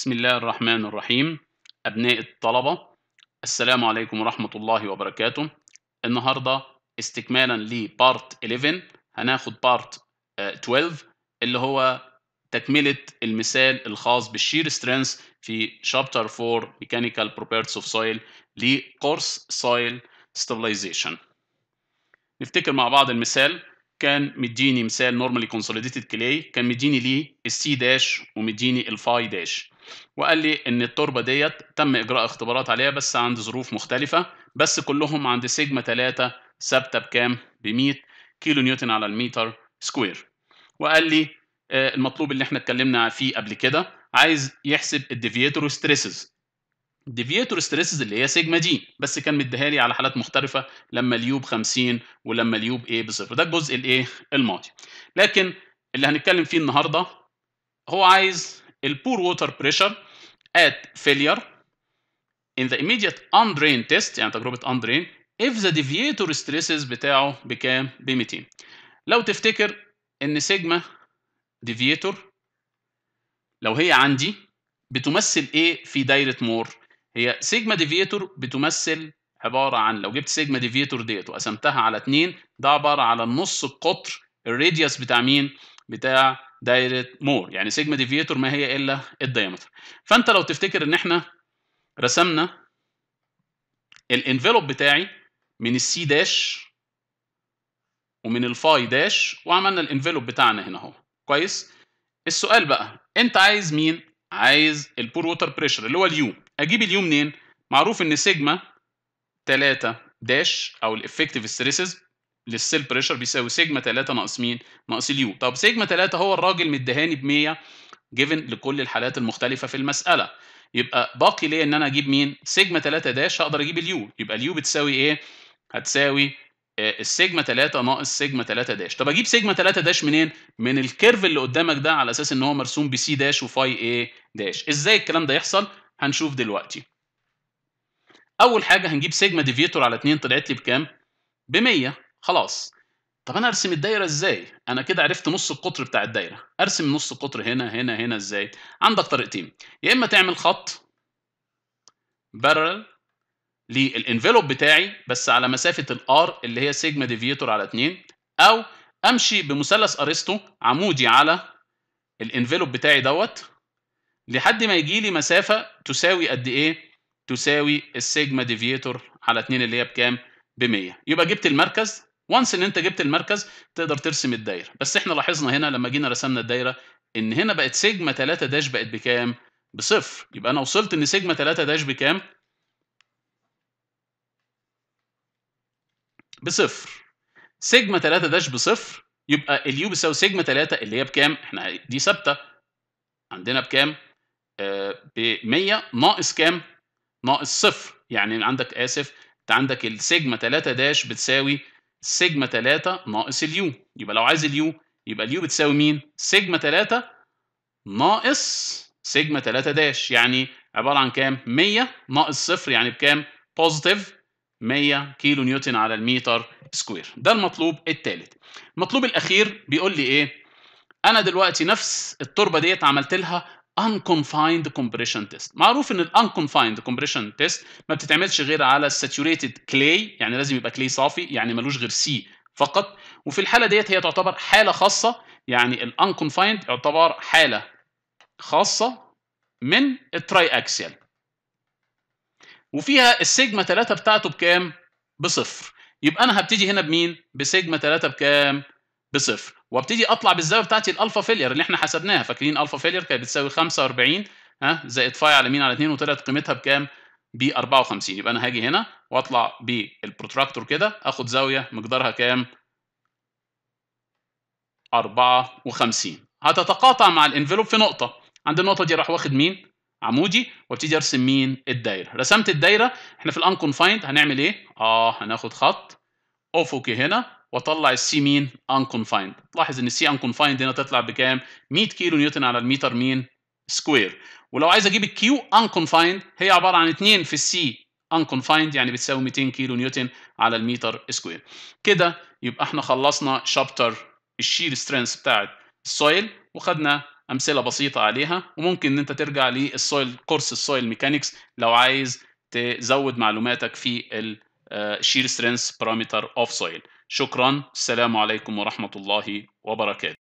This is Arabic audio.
بسم الله الرحمن الرحيم أبناء الطلبة السلام عليكم ورحمة الله وبركاته النهاردة استكمالا لبارت 11 هناخد بارت آه، 12 اللي هو تكملة المثال الخاص بالشير سترينث في شابتر 4 ميكانيكال بروبيرتس اوف سويل لكورس سويل ستابلايزيشن نفتكر مع بعض المثال كان مديني مثال نورمالي كونسوليديتد كلاي كان مديني ليه السي داش ومديني الفاي داش وقال لي ان التربه ديت تم اجراء اختبارات عليها بس عند ظروف مختلفه بس كلهم عند سيجما 3 ثابته بكام ب 100 كيلو نيوتن على المتر سكوير وقال لي آه، المطلوب اللي احنا اتكلمنا فيه قبل كده عايز يحسب الديفيتور ستريسز الديفييتور ستريسز اللي هي سيجما دي بس كان مديها لي على حالات مختلفه لما اليوب 50 ولما اليوب ايه بصفر ده الجزء الايه الماضي لكن اللي هنتكلم فيه النهارده هو عايز البور ووتر بريشر at failure in the immediate undrained test يعني تجربة undrained if the deviator stresses بتاعه بكام؟ ب 200 لو تفتكر ان سيجما ديفيتور لو هي عندي بتمثل ايه في دايره مور هي سيجما ديفيتور بتمثل عباره عن لو جبت سيجما ديفيتور ديت وقسمتها على 2 ده عباره على النص القطر الراديوس بتاع مين بتاع دايره مور يعني سيجما ديفيتور ما هي الا الدايمتر فانت لو تفتكر ان احنا رسمنا الانفلوب بتاعي من السي داش ومن الفاي داش وعملنا الانفلوب بتاعنا هنا اهو كويس السؤال بقى انت عايز مين عايز البور ووتر بريشر اللي هو اليو اجيب اليو منين معروف ان سيجما 3 داش او الافكتيف ستريسز للسيل بريشر بيساوي سيجما 3 ناقص مين؟ ناقص اليو طب سيجما 3 هو الراجل مدهاني ب 100 جيفن لكل الحالات المختلفه في المساله يبقى باقي ليا ان انا اجيب مين؟ سيجما 3 داش اقدر اجيب اليو يبقى اليو بتساوي ايه؟ هتساوي آه، السيجما 3 ناقص سيجما 3 داش طب اجيب سيجما 3 داش منين؟ من الكيرف اللي قدامك ده على اساس ان هو مرسوم سي داش وفاي ايه داش ازاي الكلام ده يحصل؟ هنشوف دلوقتي اول حاجه هنجيب سيجما ديفيتور على 2 طلعت لي بكام؟ ب 100 خلاص طب انا ارسم الدايره ازاي انا كده عرفت نص القطر بتاع الدايره ارسم نص القطر هنا هنا هنا ازاي عندك طريقتين يا اما تعمل خط بارل للانفلوب بتاعي بس على مسافه الار اللي هي سيجما ديفيتور على 2 او امشي بمثلث ارسطو عمودي على الانفلوب بتاعي دوت لحد ما يجي لي مسافه تساوي قد ايه تساوي السيجما ديفيتور على 2 اللي هي بكام ب 100 يبقى جبت المركز وانس ان انت جبت المركز تقدر ترسم الدايره بس احنا لاحظنا هنا لما جينا رسمنا الدايره ان هنا بقت سيجما 3 داش بقت بكام بصفر يبقى انا وصلت ان سيجما 3 داش بكام بصفر سيجما 3 داش بصفر يبقى اليو بيساوي سيجما 3 اللي هي بكام احنا دي ثابته عندنا بكام آه ب 100 ناقص كام ناقص صفر يعني عندك اسف انت عندك السيجما 3 داش بتساوي سيجما 3 ناقص اليو يبقى لو عايز اليو يبقى اليو بتساوي مين؟ سيجما 3 ناقص سيجما 3 داش يعني عباره عن كام؟ 100 ناقص صفر يعني بكام؟ بوزيتيف 100 كيلو نيوتن على المتر سكوير ده المطلوب الثالث المطلوب الاخير بيقول لي ايه؟ انا دلوقتي نفس التربه ديت عملت لها unconfined compression test معروف ان ال unconfined compression test ما بتتعملش غير على saturated clay يعني لازم يبقى كلي صافي يعني ملوش غير سي فقط وفي الحاله ديت هي تعتبر حاله خاصه يعني ال unconfined يعتبر حاله خاصه من التراي اكسيال وفيها السيجما 3 بتاعته بكام؟ بصفر يبقى انا هبتدي هنا بمين؟ بسيجما 3 بكام؟ بصفر وابتدي اطلع بالزاويه بتاعتي الالفا فيلير اللي احنا حسبناها فاكرين الفا فيلير كانت بتساوي 45 ها زائد فاي على مين على 2 وطلعت قيمتها بكام؟ ب 54 يبقى انا هاجي هنا واطلع بالبروتراكتور كده اخد زاويه مقدارها كام؟ 54 هتتقاطع مع الانفلوب في نقطه عند النقطه دي راح واخد مين؟ عمودي وابتدي ارسم مين؟ الدايره رسمت الدايره احنا في الانكونفايند هنعمل ايه؟ اه هناخد خط افقي هنا واطلع السي مين انكونفايند تلاحظ ان السي انكونفايند هنا تطلع بكام 100 كيلو نيوتن على المتر مين سكوير ولو عايز اجيب الكيو انكونفايند هي عباره عن 2 في السي انكونفايند يعني بتساوي 200 كيلو نيوتن على المتر سكوير كده يبقى احنا خلصنا شابتر الشير سترينث بتاعت السويل وخدنا امثله بسيطه عليها وممكن ان انت ترجع للسويل كورس السويل ميكانكس لو عايز تزود معلوماتك في الشير سترينث بارامتر اوف سويل شكرا السلام عليكم ورحمة الله وبركاته